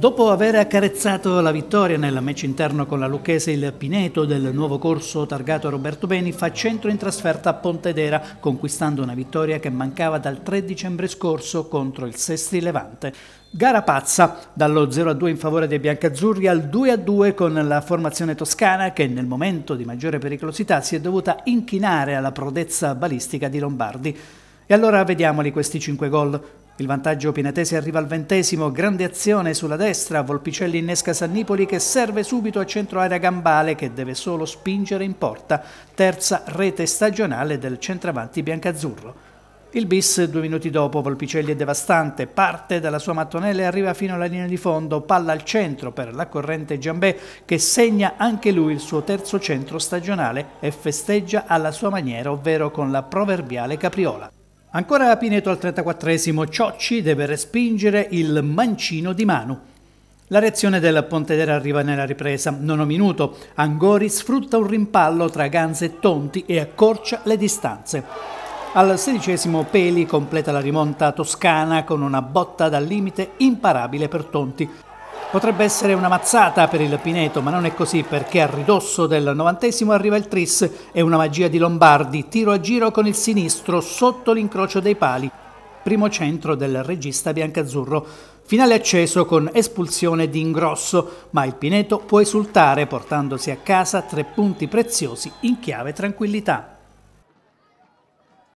Dopo aver accarezzato la vittoria nel match interno con la Lucchese il Pineto del nuovo corso targato Roberto Beni fa centro in trasferta a Pontedera conquistando una vittoria che mancava dal 3 dicembre scorso contro il Sesti Levante. Gara pazza, dallo 0-2 in favore dei biancazzurri al 2-2 con la formazione toscana che nel momento di maggiore pericolosità si è dovuta inchinare alla prodezza balistica di Lombardi. E allora vediamoli questi 5 gol. Il vantaggio pinatese arriva al ventesimo, grande azione sulla destra, Volpicelli innesca Sannipoli che serve subito a centro area Gambale che deve solo spingere in porta, terza rete stagionale del centravanti biancazzurro. Il bis due minuti dopo, Volpicelli è devastante, parte dalla sua mattonella e arriva fino alla linea di fondo, palla al centro per la corrente Giambè che segna anche lui il suo terzo centro stagionale e festeggia alla sua maniera, ovvero con la proverbiale capriola. Ancora Pineto al 34esimo, Ciocci deve respingere il mancino di Manu. La reazione del Pontedera arriva nella ripresa. Nono minuto, Angori sfrutta un rimpallo tra Ganze e Tonti e accorcia le distanze. Al sedicesimo Peli completa la rimonta toscana con una botta dal limite imparabile per Tonti. Potrebbe essere una mazzata per il Pineto, ma non è così perché a ridosso del novantesimo arriva il tris e una magia di Lombardi, tiro a giro con il sinistro sotto l'incrocio dei pali, primo centro del regista biancazzurro. Finale acceso con espulsione di Ingrosso, ma il Pineto può esultare portandosi a casa tre punti preziosi in chiave tranquillità.